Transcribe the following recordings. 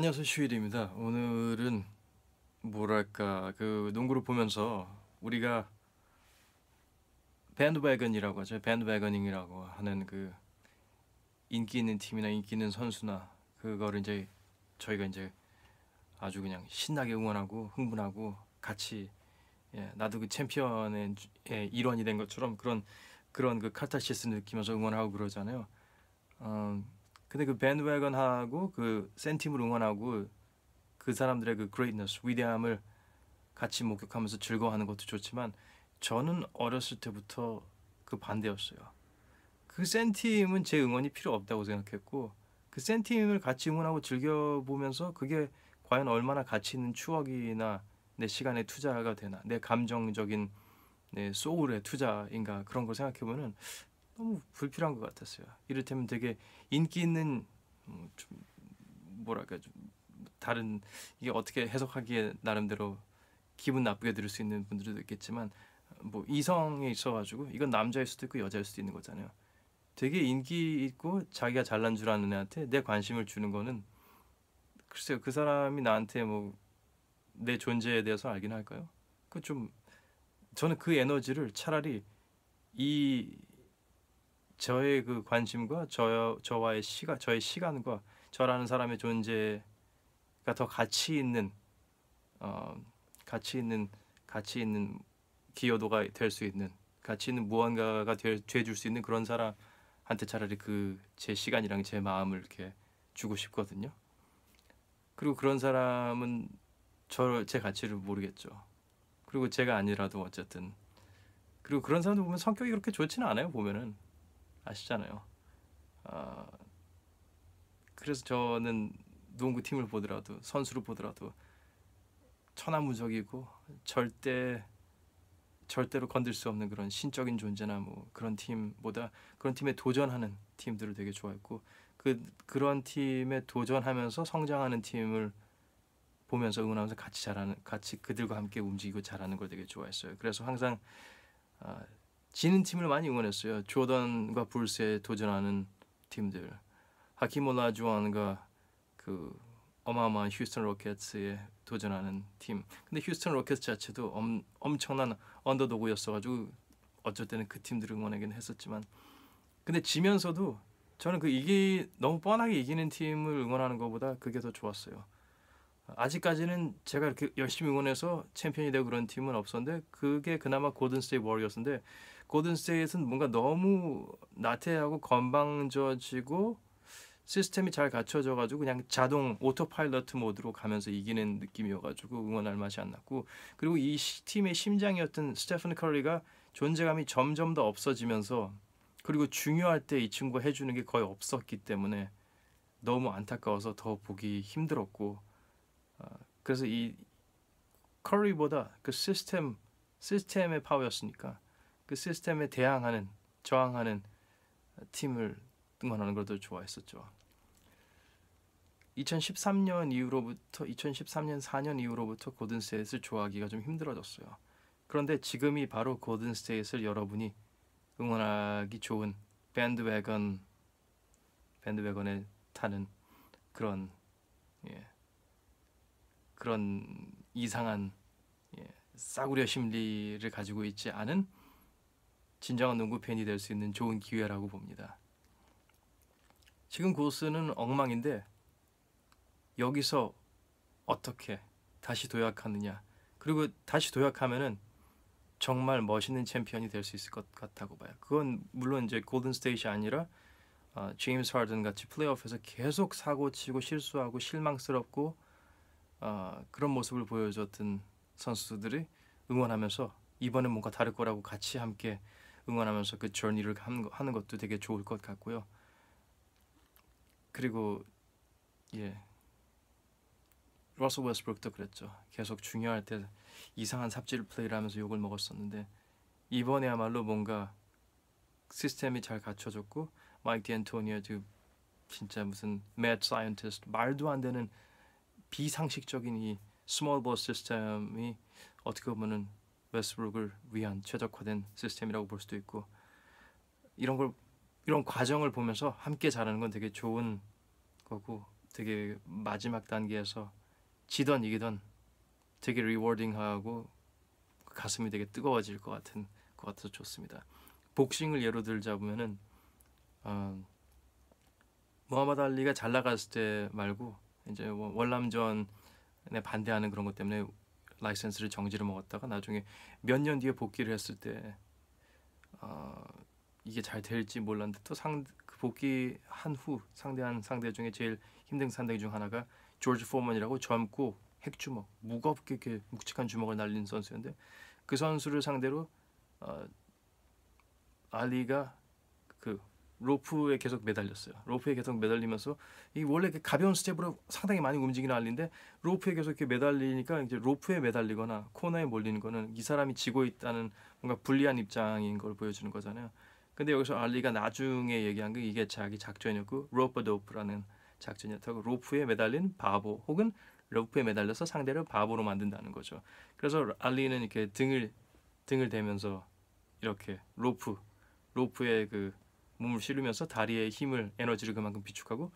안녕하세요 슈일입니다. 오늘은 뭐랄까 그 농구를 보면서 우리가 밴드웨건이라고 하죠. 밴드웨건이라고 하는 그 인기 있는 팀이나 인기 있는 선수나 그거 이제 저희가 이제 아주 그냥 신나게 응원하고 흥분하고 같이 예, 나도 그 챔피언의 예, 일원이 된 것처럼 그런 그런 그 카타시스 느끼면서 응원하고 그러잖아요. 음, 근데 그 밴드웨건하고 그 센팀을 응원하고 그 사람들의 그 greatness 위대함을 같이 목격하면서 즐거워하는 것도 좋지만 저는 어렸을 때부터 그 반대였어요. 그 센팀은 제 응원이 필요 없다고 생각했고 그 센팀을 같이 응원하고 즐겨보면서 그게 과연 얼마나 가치 있는 추억이나 내 시간에 투자가 되나 내 감정적인 내 네, 소울의 투자인가 그런 걸 생각해보면 너무 불필요한 것 같았어요. 이를테면 되게 인기 있는 음, 좀 뭐랄까 좀 다른 이게 어떻게 해석하기에 나름대로 기분 나쁘게 들을 수 있는 분들도 있겠지만 뭐 이성에 있어가지고 이건 남자일 수도 있고 여자일 수도 있는 거잖아요. 되게 인기 있고 자기가 잘난 줄 아는 애한테 내 관심을 주는 거는 글쎄요 그 사람이 나한테 뭐 내 존재에 대해서 알긴 할까요? 그 좀 저는 그 에너지를 차라리 이 저의 그 관심과 저 저와의 시간, 저의 시간과 저라는 사람의 존재가 더 가치 있는 어, 가치 있는 가치 있는 기여도가 될 수 있는 가치 있는 무언가가 돼줄 수 있는 그런 사람한테 차라리 그 제 시간이랑 제 마음을 이렇게 주고 싶거든요. 그리고 그런 사람은 저 제 가치를 모르겠죠. 그리고 제가 아니라도 어쨌든 그리고 그런 사람도 보면 성격이 그렇게 좋지는 않아요 보면은 아시잖아요. 어, 그래서 저는 농구 팀을 보더라도 선수를 보더라도 천하무적이고 절대 절대로 건들 수 없는 그런 신적인 존재나 뭐 그런 팀보다 그런 팀에 도전하는 팀들을 되게 좋아했고 그 그런 팀에 도전하면서 성장하는 팀을 보면서 응원하면서 같이 자라는 같이 그들과 함께 움직이고 자라는 걸 되게 좋아했어요. 그래서 항상 어, 지는 팀을 많이 응원했어요. 조던과 불스에 도전하는 팀들. 하키몰라 주안과 그 어마어마한 휴스턴 로켓츠에 도전하는 팀. 근데 휴스턴 로켓츠 자체도 엄, 엄청난 언더도그였어가지고 어쩔 때는 그 팀들을 응원하긴 했었지만 근데 지면서도 저는 그 이기 너무 뻔하게 이기는 팀을 응원하는 것보다 그게 더 좋았어요. 아직까지는 제가 이렇게 열심히 응원해서 챔피언이 되고 그런 팀은 없었는데 그게 그나마 고든 스테이트 워리어스인데 고든 스테이트는 뭔가 너무 나태하고 건방져지고 시스템이 잘 갖춰져 가지고 그냥 자동 오토파일럿 모드로 가면서 이기는 느낌이어 가지고 응원할 맛이 안 났고 그리고 이 팀의 심장이었던 스테픈 컬리가 존재감이 점점 더 없어지면서 그리고 중요할 때 이친구 해주는 게 거의 없었기 때문에 너무 안타까워서 더 보기 힘들었고 어, 그래서 이 커리보다 그 시스템 시스템의 파워였으니까 그 시스템에 대항하는 저항하는 팀을 응원하는 걸더 좋아했었죠. 2013년 이후로부터 2013년 4년 이후로부터 고든 스테이트를 좋아하기가 좀 힘들어졌어요. 그런데 지금이 바로 고든 스테이트를 여러분이 응원하기 좋은 밴드웨건 밴드웨건에 타는 그런 예, 그런 이상한 예, 싸구려 심리를 가지고 있지 않은 진정한 농구 팬이 될 수 있는 좋은 기회라고 봅니다. 지금 고스는 엉망인데 여기서 어떻게 다시 도약하느냐 그리고 다시 도약하면은 정말 멋있는 챔피언이 될 수 있을 것 같다고 봐요. 그건 물론 이제 골든 스테이시 아니라 어, 제임스 하든 같이 플레이오프에서 계속 사고 치고 실수하고 실망스럽고 어, 그런 모습을 보여줬던 선수들이 응원하면서 이번엔 뭔가 다를 거라고 같이 함께 응원하면서 그 저니를 하는 것도 되게 좋을 것 같고요. 그리고 예 러셀 웨스브룩도 그랬죠. 계속 중요할 때 이상한 삽질 플레이를 하면서 욕을 먹었었는데 이번에야말로 뭔가 시스템이 잘 갖춰졌고 마이크 디앤토니어 그 진짜 무슨 매드 사이언티스트 말도 안 되는 비상식적인 이 스몰 볼 시스템이 어떻게 보면은 웨스브룩을 위한 최적화된 시스템이라고 볼 수도 있고 이런 걸 이런 과정을 보면서 함께 자라는 건 되게 좋은 거고 되게 마지막 단계에서 지던 이기던 되게 리워딩하고 그 가슴이 되게 뜨거워질 것 같은 것 같아서 좋습니다. 복싱을 예로 들자면은 어, 모하마드 알리가 잘 나갔을 때 말고 이제 뭐 월남전에 반대하는 그런 것 때문에 라이센스를 정지를 먹었다가 나중에 몇 년 뒤에 복귀를 했을 때 어, 이게 잘 될지 몰랐는데 또상 그 복귀한 후 상대한 상대 중에 제일 힘든 상대 중 하나가 조지 포먼이라고 젊고 핵주먹 무겁게 이렇게 묵직한 주먹을 날린 선수였는데그 선수를 상대로 어, 알리가 그 로프에 계속 매달렸어요. 로프에 계속 매달리면서 이 원래 가벼운 스텝으로 상당히 많이 움직이는 알인데 로프에 계속 이렇게 매달리니까 이제 로프에 매달리거나 코너에 몰리는 거는 이 사람이 지고 있다는 뭔가 불리한 입장인 걸 보여주는 거잖아요. 근데 여기서 알리가 나중에 얘기한 게 이게 자기 작전이었고 로퍼도프라는 작전이었다고 로프에 매달린 바보 혹은 로프에 매달려서 상대를 바보로 만든다는 거죠. 그래서 알리는 이렇게 등을 등을 대면서 이렇게 로프 로프의 그 몸을 실으면서 다리에 힘을 에너지를 그만큼 비축하고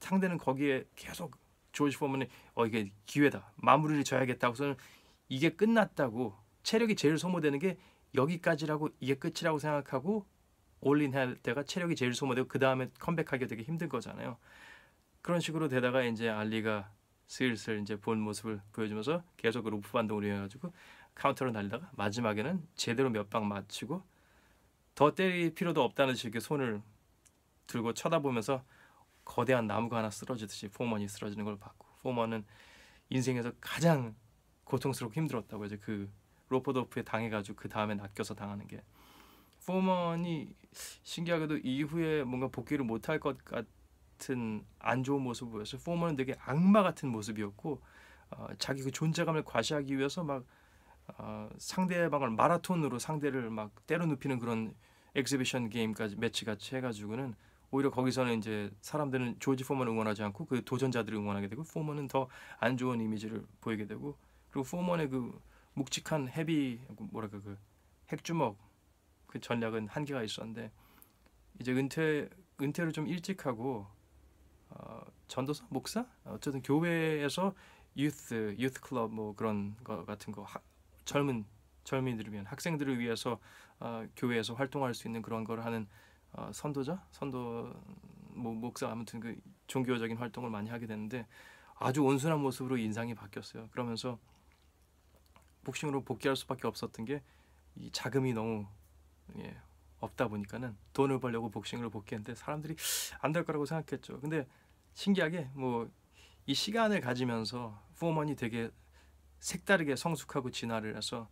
상대는 거기에 계속 조지 포먼이 어 이게 기회다 마무리를 져야겠다 우선 는 이게 끝났다고 체력이 제일 소모되는 게 여기까지라고 이게 끝이라고 생각하고 올인할 때가 체력이 제일 소모되고 그 다음에 컴백하기 되게 힘든 거잖아요. 그런 식으로 되다가 이제 알리가 슬슬 이제 본 모습을 보여주면서 계속 루프 반동을 이해가지고 카운터로 날리다가 마지막에는 제대로 몇 방 맞추고 더 때릴 필요도 없다는 식의 손을 들고 쳐다보면서 거대한 나무가 하나 쓰러지듯이 포먼이 쓰러지는 걸 봤고 포먼은 인생에서 가장 고통스럽고 힘들었다고 이제 그 로퍼도프에 당해가지고 그 다음에 낚여서 당하는 게 포먼이 신기하게도 이후에 뭔가 복귀를 못할 것 같은 안 좋은 모습을 보여서 포먼은 되게 악마 같은 모습이었고 어, 자기 그 존재감을 과시하기 위해서 막 어, 상대방을 마라톤으로 상대를 막 때려눕히는 그런 엑스비션 게임까지 매치 같이 해가지고는 오히려 거기서는 이제 사람들은 조지 포먼을 응원하지 않고 그 도전자들을 응원하게 되고 포먼은 더 안 좋은 이미지를 보이게 되고 그리고 포먼의 그 묵직한 헤비 뭐랄까 그 핵주먹 그 전략은 한계가 있었는데 이제 은퇴 은퇴를 좀 일찍 하고 어, 전도사 목사 어쨌든 교회에서 유스 유스 클럽 뭐 그런 거 같은 거 하, 젊은 젊은이들을 위 학생들을 위해서 어, 교회에서 활동할 수 있는 그런 걸 하는 어, 선도자, 선도 뭐, 목사 아무튼 그 종교적인 활동을 많이 하게 되는데 아주 온순한 모습으로 인상이 바뀌었어요. 그러면서 복싱으로 복귀할 수밖에 없었던 게이 자금이 너무 예, 없다 보니까는 돈을 벌려고 복싱으로 복귀했는데 사람들이 안 될 거라고 생각했죠. 근데 신기하게 뭐 이 시간을 가지면서 포먼이 되게 색다르게 성숙하고 진화를 해서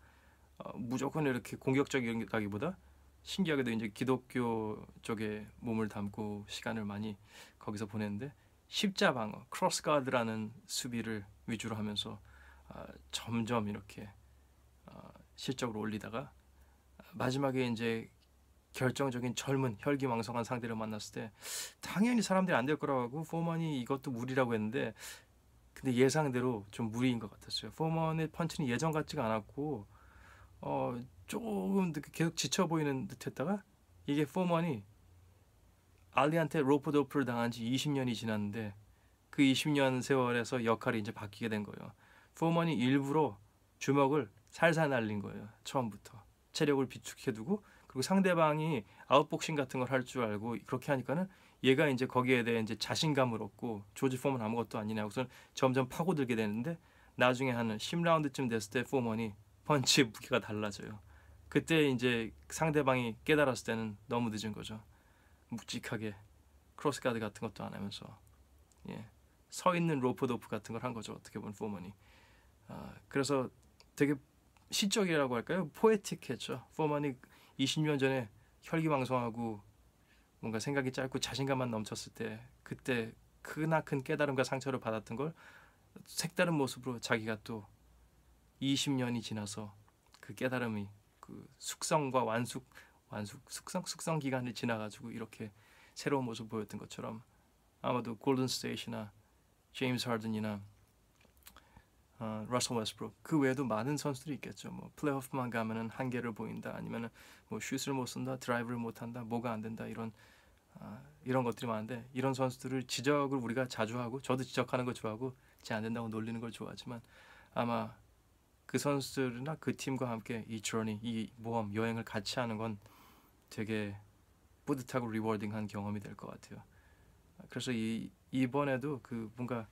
어, 무조건 이렇게 공격적이라기보다 신기하게도 이제 기독교 쪽에 몸을 담고 시간을 많이 거기서 보냈는데 십자방어 크로스 가드라는 수비를 위주로 하면서 어, 점점 이렇게 어, 실적으로 올리다가 마지막에 이제 결정적인 젊은 혈기왕성한 상대를 만났을 때 당연히 사람들이 안 될 거라고 하고 포먼이 이것도 무리라고 했는데 근데 예상대로 좀 무리인 것 같았어요. 포먼의 펀치는 예전 같지가 않았고 어 조금 계속 지쳐 보이는 듯했다가 이게 포먼이 알리한테 로프 도프를 당한 지 20년이 지났는데 그 20년 세월에서 역할이 이제 바뀌게 된 거예요. 포먼이 일부러 주먹을 살살 날린 거예요. 처음부터 체력을 비축해두고 그리고 상대방이 아웃복싱 같은 걸 할 줄 알고 그렇게 하니까는 얘가 이제 거기에 대해 이제 자신감을 얻고 조지 포먼 아무것도 아니냐고서 점점 파고들게 되는데 나중에 한 10라운드쯤 됐을 때 포먼이 펀치 무게가 달라져요. 그때 이제 상대방이 깨달았을 때는 너무 늦은 거죠. 묵직하게 크로스가드 같은 것도 안 하면서 예. 서 있는 로프도프 같은 걸 한 거죠. 어떻게 보면 포먼이. 아, 그래서 되게 시적이라고 할까요? 포에틱했죠. 포먼이 20년 전에 혈기왕성하고 뭔가 생각이 짧고 자신감만 넘쳤을 때 그때 크나큰 깨달음과 상처를 받았던 걸 색다른 모습으로 자기가 또 20년이 지나서 그 깨달음이 그 숙성과 완숙 완숙 숙성 숙성 기간을 지나가지고 이렇게 새로운 모습 보였던 것처럼 아마도 골든 스테이시나 제임스 하든이나 러셀 어, 웨스브룩 그 외에도 많은 선수들이 있겠죠. 뭐 플레이오프만 가면은 한계를 보인다. 아니면은 뭐 슛을 못 쓴다, 드라이브를 못 한다, 뭐가 안 된다 이런 어, 이런 것들이 많은데 이런 선수들을 지적을 우리가 자주 하고 저도 지적하는 걸 좋아하고 제 안 된다고 놀리는 걸 좋아하지만 아마 그 선수들이나 그 팀과 함께 이 저니 이 모험 여행을 같이 하는 건 되게 뿌듯하고 리워딩한 경험이 될 것 같아요. 그래서 이 이번에도 그 뭔가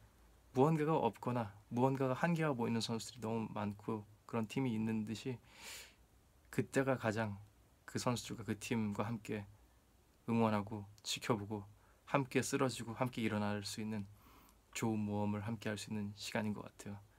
무언가가 없거나 무언가가 한계가 보이는 선수들이 너무 많고 그런 팀이 있는 듯이 그때가 가장 그 선수들과 그 팀과 함께 응원하고 지켜보고 함께 쓰러지고 함께 일어날 수 있는 좋은 모험을 함께 할 수 있는 시간인 것 같아요.